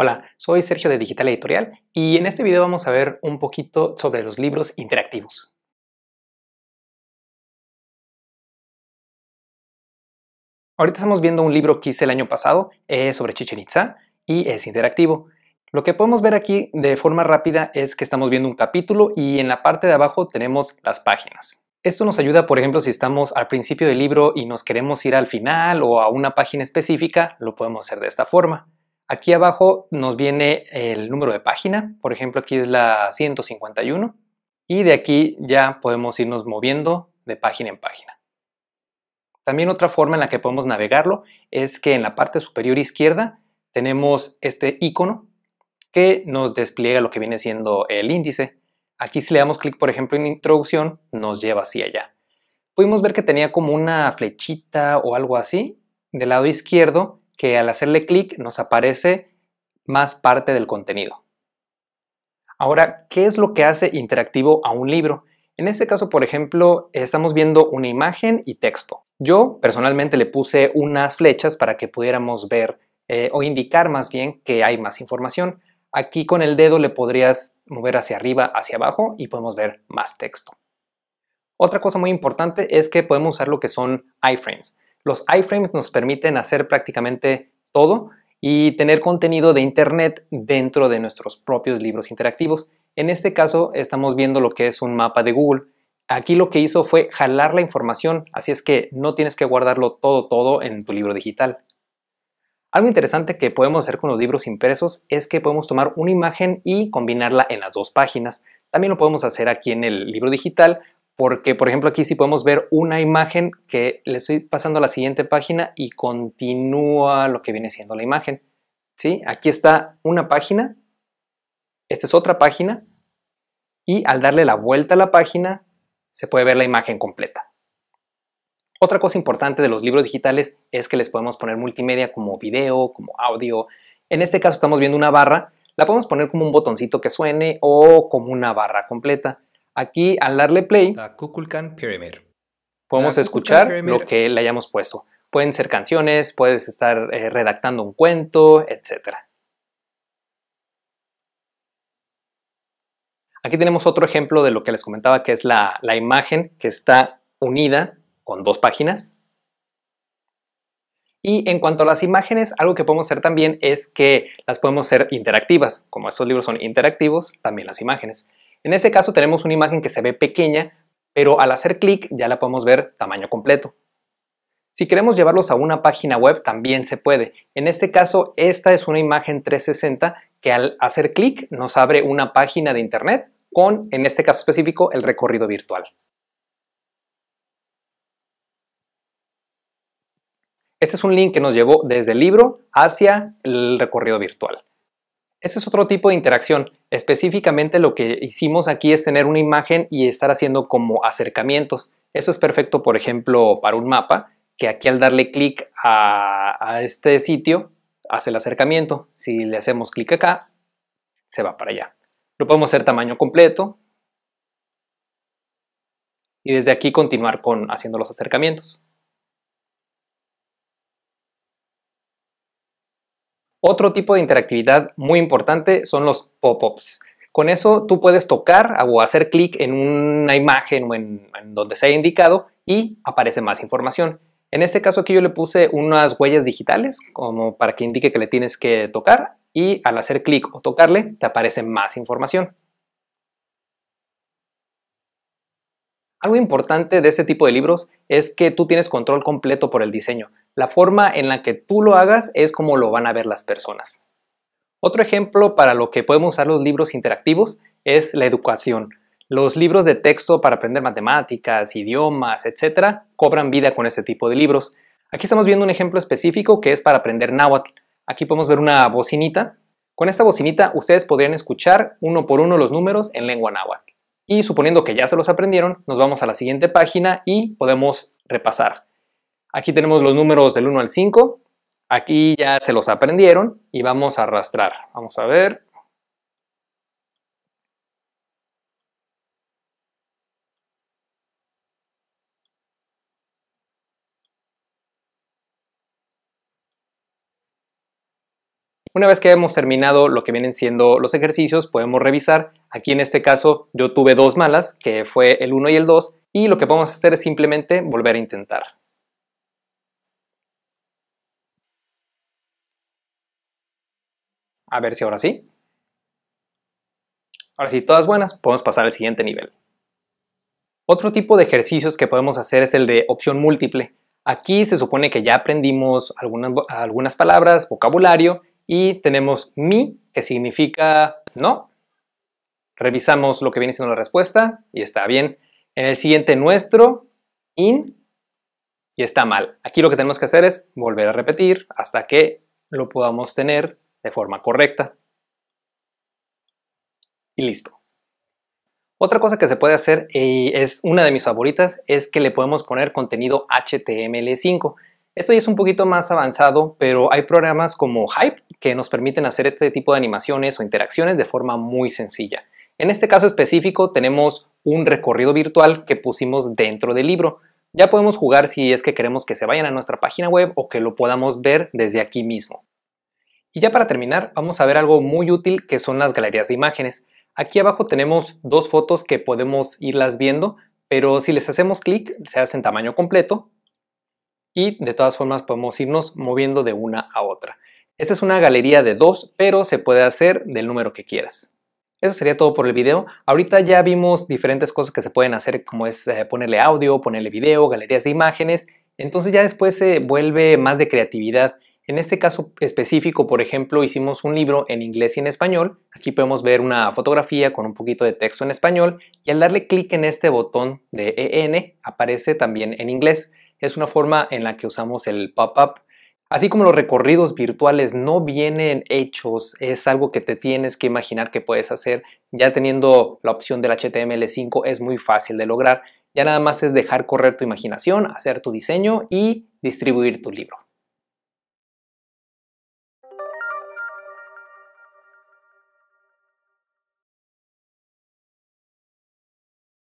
Hola, soy Sergio de Digital Editorial y en este video vamos a ver un poquito sobre los libros interactivos. Ahorita estamos viendo un libro que hice el año pasado es eh, sobre Chichen Itza y es interactivo. Lo que podemos ver aquí de forma rápida es que estamos viendo un capítulo y en la parte de abajo tenemos las páginas. Esto nos ayuda, por ejemplo, si estamos al principio del libro y nos queremos ir al final o a una página específica, lo podemos hacer de esta forma. Aquí abajo nos viene el número de página, por ejemplo aquí es la 151 y de aquí ya podemos irnos moviendo de página en página. También otra forma en la que podemos navegarlo es que en la parte superior izquierda tenemos este icono que nos despliega lo que viene siendo el índice. Aquí si le damos clic por ejemplo en introducción nos lleva hacia allá. Pudimos ver que tenía como una flechita o algo así del lado izquierdo que al hacerle clic nos aparece más parte del contenido. Ahora, ¿qué es lo que hace interactivo a un libro? En este caso, por ejemplo, estamos viendo una imagen y texto. Yo personalmente le puse unas flechas para que pudiéramos ver eh, o indicar más bien que hay más información. Aquí con el dedo le podrías mover hacia arriba, hacia abajo y podemos ver más texto. Otra cosa muy importante es que podemos usar lo que son iframes. Los iframes nos permiten hacer prácticamente todo y tener contenido de Internet dentro de nuestros propios libros interactivos. En este caso estamos viendo lo que es un mapa de Google. Aquí lo que hizo fue jalar la información, así es que no tienes que guardarlo todo todo en tu libro digital. Algo interesante que podemos hacer con los libros impresos es que podemos tomar una imagen y combinarla en las dos páginas. También lo podemos hacer aquí en el libro digital porque por ejemplo aquí sí podemos ver una imagen que le estoy pasando a la siguiente página y continúa lo que viene siendo la imagen. ¿sí? Aquí está una página, esta es otra página y al darle la vuelta a la página se puede ver la imagen completa. Otra cosa importante de los libros digitales es que les podemos poner multimedia como video, como audio. En este caso estamos viendo una barra, la podemos poner como un botoncito que suene o como una barra completa. Aquí al darle play, podemos escuchar lo que le hayamos puesto. Pueden ser canciones, puedes estar eh, redactando un cuento, etc. Aquí tenemos otro ejemplo de lo que les comentaba, que es la, la imagen que está unida con dos páginas. Y en cuanto a las imágenes, algo que podemos hacer también es que las podemos hacer interactivas. Como estos libros son interactivos, también las imágenes. En este caso tenemos una imagen que se ve pequeña, pero al hacer clic ya la podemos ver tamaño completo. Si queremos llevarlos a una página web también se puede. En este caso esta es una imagen 360 que al hacer clic nos abre una página de internet con, en este caso específico, el recorrido virtual. Este es un link que nos llevó desde el libro hacia el recorrido virtual. Este es otro tipo de interacción. Específicamente lo que hicimos aquí es tener una imagen y estar haciendo como acercamientos. Eso es perfecto, por ejemplo, para un mapa, que aquí al darle clic a, este sitio, hace el acercamiento. Si le hacemos clic acá, se va para allá. Lo podemos hacer tamaño completo y desde aquí continuar con haciendo los acercamientos. Otro tipo de interactividad muy importante son los pop-ups. Con eso tú puedes tocar o hacer clic en una imagen o en, donde se haya indicado y aparece más información. En este caso aquí yo le puse unas huellas digitales como para que indique que le tienes que tocar y al hacer clic o tocarle te aparece más información. Algo importante de este tipo de libros es que tú tienes control completo por el diseño. La forma en la que tú lo hagas es como lo van a ver las personas. Otro ejemplo para lo que podemos usar los libros interactivos es la educación. Los libros de texto para aprender matemáticas, idiomas, etcétera, cobran vida con este tipo de libros. Aquí estamos viendo un ejemplo específico que es para aprender náhuatl. Aquí podemos ver una bocinita. Con esta bocinita ustedes podrían escuchar uno por uno los números en lengua náhuatl. Y suponiendo que ya se los aprendieron, nos vamos a la siguiente página y podemos repasar. Aquí tenemos los números del 1 al 5. Aquí ya se los aprendieron y vamos a arrastrar. Vamos a ver. Una vez que hemos terminado lo que vienen siendo los ejercicios, podemos revisar Aquí en este caso yo tuve dos malas, que fue el 1 y el 2, y lo que podemos hacer es simplemente volver a intentar. A ver si ahora sí. Ahora sí, todas buenas, podemos pasar al siguiente nivel. Otro tipo de ejercicios que podemos hacer es el de opción múltiple. Aquí se supone que ya aprendimos algunas, algunas palabras, vocabulario, y tenemos mi, que significa no, Revisamos lo que viene siendo la respuesta y está bien. En el siguiente nuestro, in, y está mal. Aquí lo que tenemos que hacer es volver a repetir hasta que lo podamos tener de forma correcta. Y listo. Otra cosa que se puede hacer, y eh, es una de mis favoritas, es que le podemos poner contenido HTML5. Esto ya es un poquito más avanzado, pero hay programas como Hype que nos permiten hacer este tipo de animaciones o interacciones de forma muy sencilla. En este caso específico tenemos un recorrido virtual que pusimos dentro del libro. Ya podemos jugar si es que queremos que se vayan a nuestra página web o que lo podamos ver desde aquí mismo. Y ya para terminar, vamos a ver algo muy útil que son las galerías de imágenes. Aquí abajo tenemos dos fotos que podemos irlas viendo, pero si les hacemos clic se hacen tamaño completo y de todas formas podemos irnos moviendo de una a otra. Esta es una galería de dos, pero se puede hacer del número que quieras. Eso sería todo por el video. Ahorita ya vimos diferentes cosas que se pueden hacer, como es eh, ponerle audio, ponerle video, galerías de imágenes. Entonces ya después se vuelve más de creatividad. En este caso específico, por ejemplo, hicimos un libro en inglés y en español. Aquí podemos ver una fotografía con un poquito de texto en español y al darle clic en este botón de EN aparece también en inglés. Es una forma en la que usamos el pop-up Así como los recorridos virtuales no vienen hechos, es algo que te tienes que imaginar que puedes hacer. Ya teniendo la opción del HTML5 es muy fácil de lograr. Ya nada más es dejar correr tu imaginación, hacer tu diseño y distribuir tu libro.